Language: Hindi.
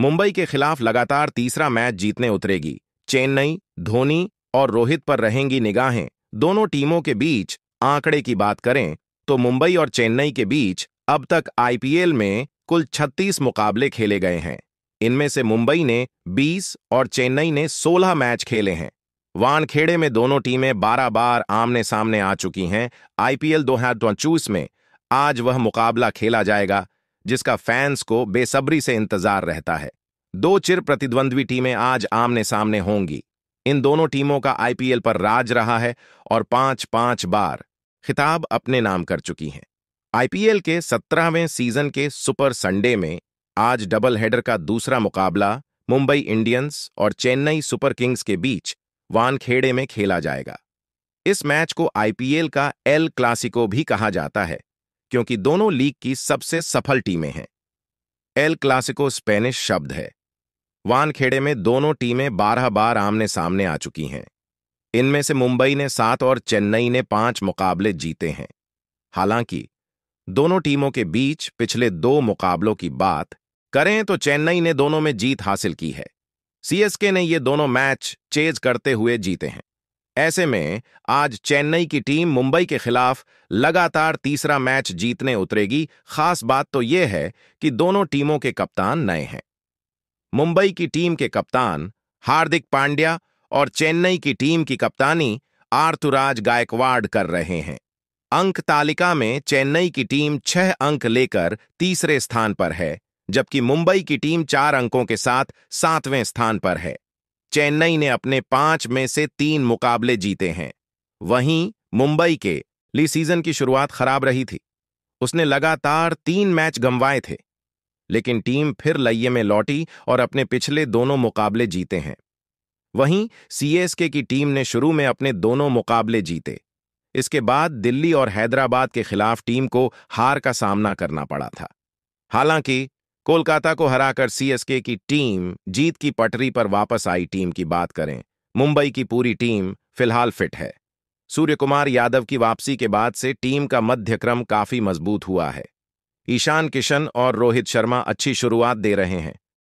मुंबई के खिलाफ लगातार तीसरा मैच जीतने उतरेगी चेन्नई धोनी और रोहित पर रहेंगी निगाहें दोनों टीमों के बीच आंकड़े की बात करें तो मुंबई और चेन्नई के बीच अब तक आईपीएल में कुल 36 मुकाबले खेले गए हैं इनमें से मुंबई ने 20 और चेन्नई ने 16 मैच खेले हैं वानखेड़े में दोनों टीमें 12 बार आमने सामने आ चुकी हैं आईपीएल दो में आज वह मुकाबला खेला जाएगा जिसका फैंस को बेसब्री से इंतजार रहता है दो चिर प्रतिद्वंद्वी टीमें आज आमने सामने होंगी इन दोनों टीमों का आईपीएल पर राज रहा है और पांच पांच बार खिताब अपने नाम कर चुकी हैं आईपीएल के सत्रहवें सीजन के सुपर संडे में आज डबल हेडर का दूसरा मुकाबला मुंबई इंडियंस और चेन्नई सुपर किंग्स के बीच वानखेड़े में खेला जाएगा इस मैच को आईपीएल का एल क्लासिको भी कहा जाता है क्योंकि दोनों लीग की सबसे सफल टीमें हैं एल क्लासिको स्पेनिश शब्द है वानखेड़े में दोनों टीमें बारह बार आमने सामने आ चुकी हैं इनमें से मुंबई ने सात और चेन्नई ने पांच मुकाबले जीते हैं हालांकि दोनों टीमों के बीच पिछले दो मुकाबलों की बात करें तो चेन्नई ने दोनों में जीत हासिल की है सीएसके ने ये दोनों मैच चेज करते हुए जीते हैं ऐसे में आज चेन्नई की टीम मुंबई के खिलाफ लगातार तीसरा मैच जीतने उतरेगी खास बात तो यह है कि दोनों टीमों के कप्तान नए हैं मुंबई की टीम के कप्तान हार्दिक पांड्या और चेन्नई की टीम की कप्तानी आर्तुराज गायकवाड़ कर रहे हैं अंक तालिका में चेन्नई की टीम छह अंक लेकर तीसरे स्थान पर है जबकि मुंबई की टीम चार अंकों के साथ सातवें स्थान पर है चेन्नई ने अपने पांच में से तीन मुकाबले जीते हैं वहीं मुंबई के ली सीजन की शुरुआत खराब रही थी उसने लगातार तीन मैच गंवाए थे लेकिन टीम फिर लइये में लौटी और अपने पिछले दोनों मुकाबले जीते हैं वहीं सीएसके की टीम ने शुरू में अपने दोनों मुकाबले जीते इसके बाद दिल्ली और हैदराबाद के खिलाफ टीम को हार का सामना करना पड़ा था हालांकि कोलकाता को हराकर सीएसके की टीम जीत की पटरी पर वापस आई टीम की बात करें मुंबई की पूरी टीम फिलहाल फिट है सूर्य कुमार यादव की वापसी के बाद से टीम का मध्यक्रम काफी मजबूत हुआ है ईशान किशन और रोहित शर्मा अच्छी शुरुआत दे रहे हैं